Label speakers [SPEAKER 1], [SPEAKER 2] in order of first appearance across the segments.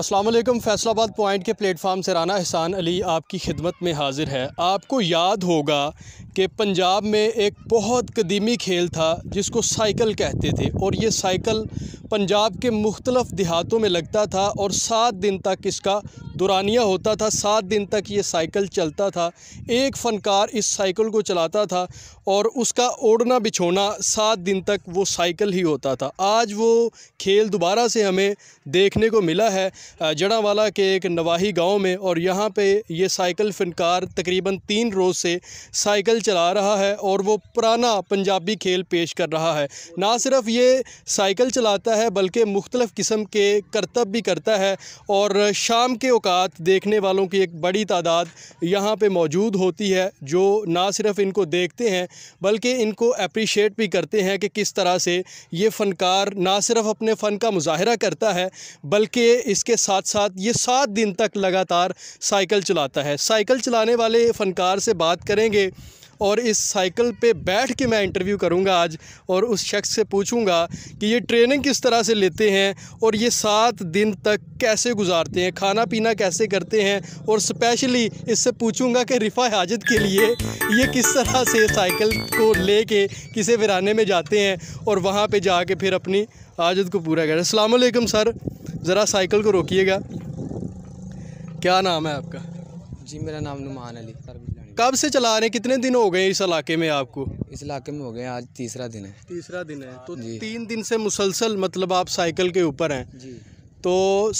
[SPEAKER 1] Aslam Faisalabad point के platform से राना एहसान अली आपकी खिदमत में हाजिर है आपको याद होगा कि पंजाब में एक बहुत कदीमी खेल था जिसको साइकिल कहते थे और ये साइकिल पंजाब के मुख्तलफ़ देहातों में लगता था और सात दिन तक इसका दुरानिया होता था सात दिन तक ये साइकिल चलता था एक फ़नकार इस साइकिल को चलाता था और उसका ओढ़ना बिछोना सात दिन तक वो साइकिल ही होता था आज वो खेल दोबारा से हमें देखने को मिला है जड़ावाला के एक नवाही गांव में और यहाँ पे ये साइकिल फ़नकार तकरीबन तीन रोज़ से साइकिल चला रहा है और वो पुराना पंजाबी खेल पेश कर रहा है ना सिर्फ ये साइकिल चलाता है बल्कि मुख्तलफ़ किस्म के करतब भी करता है और शाम के अवकात मुलाकात देखने वालों की एक बड़ी तादाद यहाँ पे मौजूद होती है जो ना सिर्फ इनको देखते हैं बल्कि इनको अप्रिशिएट भी करते हैं कि किस तरह से ये फ़नकार ना सिर्फ अपने फ़न का मुजाहरा करता है बल्कि इसके साथ साथ ये सात दिन तक लगातार साइकिल चलाता है साइकिल चलाने वाले फ़नकार से बात करेंगे और इस साइकिल पे बैठ के मैं इंटरव्यू करूँगा आज और उस शख्स से पूछूँगा कि ये ट्रेनिंग किस तरह से लेते हैं और ये सात दिन तक कैसे गुजारते हैं खाना पीना कैसे करते हैं और स्पेशली इससे पूछूँगा कि रिफा हाजत के लिए ये किस तरह से साइकिल को ले के किसे वीराने में जाते हैं और वहाँ पर जा फिर अपनी हाजत को पूरा करें अल्लाम सर ज़रा साइकिल को रोकिएगा क्या नाम है आपका
[SPEAKER 2] जी मेरा नाम नुमान अली
[SPEAKER 1] कब से चला रहे हैं कितने दिन हो गए इस इलाके में आपको इस इलाके में हो गए आज तीसरा दिन है तीसरा दिन है तो तीन दिन से मुसलसल मतलब आप साइकिल के ऊपर हैं जी तो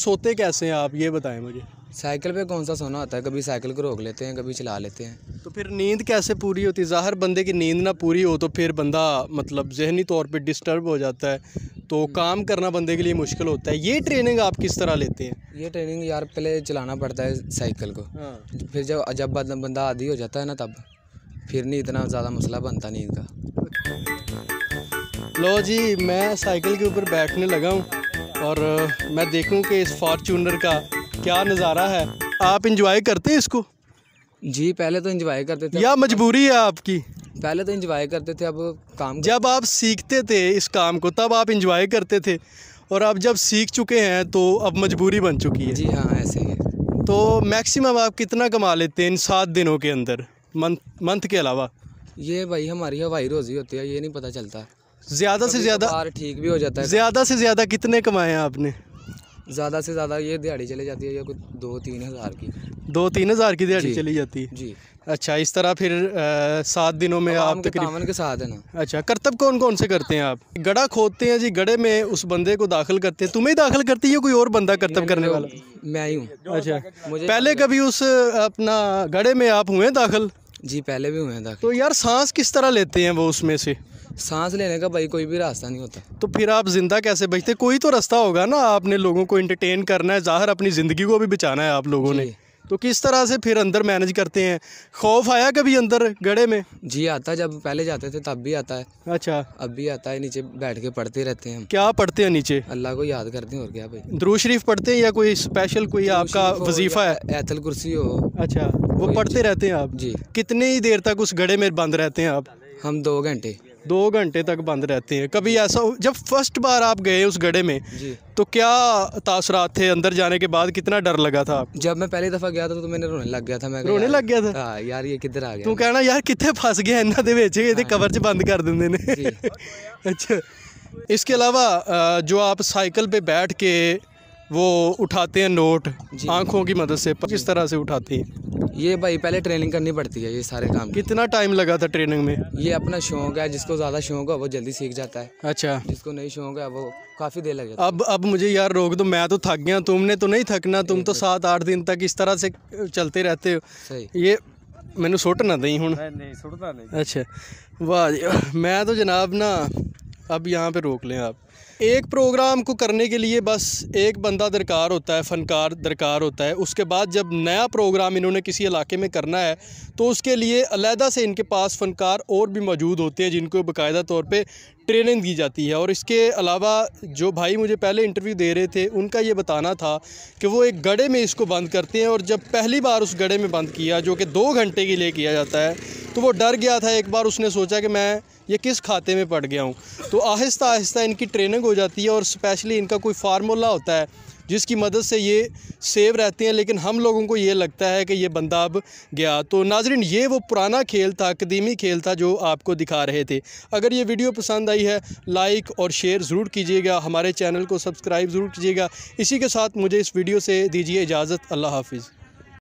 [SPEAKER 1] सोते
[SPEAKER 2] कैसे हैं आप ये बताएं मुझे साइकिल पे कौन सा सोना होता है कभी साइकिल को रोक लेते हैं कभी चला लेते हैं
[SPEAKER 1] तो फिर नींद कैसे पूरी होती है ज़ाहर बंदे की नींद ना पूरी हो तो फिर बंदा मतलब जहनी तौर पे डिस्टर्ब हो जाता है तो हम्म। काम करना बंदे के लिए मुश्किल होता है ये ट्रेनिंग आप किस तरह लेते
[SPEAKER 2] हैं ये ट्रेनिंग यार पहले चलाना पड़ता है साइकिल को हाँ। फिर जब जब बंदा आदि हो जाता है ना तब फिर नहीं इतना ज़्यादा मसला बनता नहीं इनका
[SPEAKER 1] लो जी मैं साइकिल के ऊपर बैठने लगा हूँ और मैं देखूँ कि इस फॉर्चूनर का क्या नज़ारा है आप इंजॉय करते हैं इसको जी पहले तो इंजॉय करते थे या मजबूरी है आपकी पहले तो इंजॉय करते थे अब काम जब आप सीखते थे इस काम को तब आप इंजॉय करते थे और आप जब सीख चुके हैं तो अब मजबूरी बन चुकी है जी हाँ ऐसे ही तो मैक्सिमम आप कितना कमा लेते हैं इन सात दिनों के अंदर
[SPEAKER 2] मंथ मंथ के अलावा ये भाई हमारी हवाई रोजी होती है ये नहीं पता चलता ज़्यादा से ज़्यादा ठीक भी हो जाता है ज़्यादा
[SPEAKER 1] से ज़्यादा कितने कमाए हैं आपने
[SPEAKER 2] ज़्यादा से ज़्यादा ये दिहाड़ी चले जाती है या कुछ दो तीन हज़ार की
[SPEAKER 1] दो तीन हज़ार की दिहाड़ी चली जाती है जी अच्छा इस तरह फिर सात दिनों में आप तकरीबन के साथ है ना अच्छा करतब कौन कौन से करते हैं आप गड़ा खोदते हैं जी गड़े में उस बंदे को दाखिल करते हैं तुम्हें दाखिल करती है कोई और बंदा करतब करने
[SPEAKER 2] वाला मैं ही हूँ अच्छा पहले
[SPEAKER 1] कभी उस अपना गड़े में आप हुए दाखिल जी पहले भी हुए हैं तो यार सांस किस तरह लेते हैं वो उसमें से सांस लेने का भाई कोई
[SPEAKER 2] भी रास्ता नहीं होता
[SPEAKER 1] तो फिर आप जिंदा कैसे बचते कोई तो रास्ता होगा ना आपने लोगों को इंटरटेन करना है ज़ाहिर अपनी ज़िंदगी को भी बचाना है आप लोगों ने तो किस तरह से फिर अंदर मैनेज करते हैं खौफ आया कभी अंदर गड़े में
[SPEAKER 2] जी आता जब पहले जाते थे तब भी आता है अच्छा अब भी आता है नीचे बैठ के पढ़ते रहते हैं क्या पढ़ते हैं नीचे अल्लाह को याद करते हैं और क्या भाई
[SPEAKER 1] द्रू शरीफ पढ़ते हैं या कोई स्पेशल कोई आपका वजीफा है ऐतल कुर्सी हो अच्छा वो पढ़ते रहते हैं आप जी कितनी देर तक उस गड़े में बंद रहते हैं आप हम दो घंटे दो घंटे तक बंद रहते हैं कभी ऐसा जब फर्स्ट बार आप गए उस गड्ढे में तो क्या तासरात थे अंदर
[SPEAKER 2] जाने के बाद कितना डर लगा था जब मैं पहली दफ़ा गया था तो मैंने रोने लग गया था मैं रोने लग गया था हाँ यार ये किधर आ गया
[SPEAKER 1] तू कहना यार कितने फंस गया इन्हों के ये हाँ। कवर च बंद कर देंगे अच्छा इसके अलावा जो आप साइकिल पे बैठ के वो उठाते
[SPEAKER 2] हैं नोट आंखों की मदद से किस तरह से उठाते हैं ये भाई पहले ट्रेनिंग करनी पड़ती है ये सारे काम कितना टाइम लगा था ट्रेनिंग में ये अपना शौक है जिसको ज़्यादा शौक है वो जल्दी सीख जाता है अच्छा जिसको नहीं शौक है वो काफ़ी देर लगे
[SPEAKER 1] अब अब मुझे यार रोक दो मैं तो थक गया तुमने तो नहीं थकना तुम तो सात आठ दिन तक इस तरह से चलते रहते हो ये ਮੈਨੂੰ सुट ना ਦੇਈ हूँ अच्छा वाह मैं तो जनाब ना अब यहाँ पे रोक लें आप एक प्रोग्राम को करने के लिए बस एक बंदा दरकार होता है फ़नकार दरकार होता है उसके बाद जब नया प्रोग्राम इन्होंने किसी इलाके में करना है तो उसके लिए अलहदा से इनके पास फ़नकार और भी मौजूद होते हैं जिनको बाकायदा तौर पे ट्रेनिंग दी जाती है और इसके अलावा जो भाई मुझे पहले इंटरव्यू दे रहे थे उनका ये बताना था कि वो एक गड़े में इसको बंद करते हैं और जब पहली बार उस गड़े में बंद किया जो कि दो घंटे के लिए किया जाता है तो वो डर गया था एक बार उसने सोचा कि मैं ये किस खाते में पड़ गया हूँ तो आहिस्ता आहिस्ता इनकी ट्रेनिंग हो जाती है और स्पेशली इनका कोई फार्मूला होता है जिसकी मदद से ये सेव रहते हैं लेकिन हम लोगों को ये लगता है कि ये बंदा अब गया तो नाजरन ये वो पुराना खेल था कदीमी खेल था जो आपको दिखा रहे थे अगर ये वीडियो पसंद आई है लाइक और शेयर ज़रूर कीजिएगा हमारे चैनल को सब्सक्राइब ज़रूर कीजिएगा इसी के साथ मुझे इस वीडियो से दीजिए इजाज़त अल्लाह हाफिज़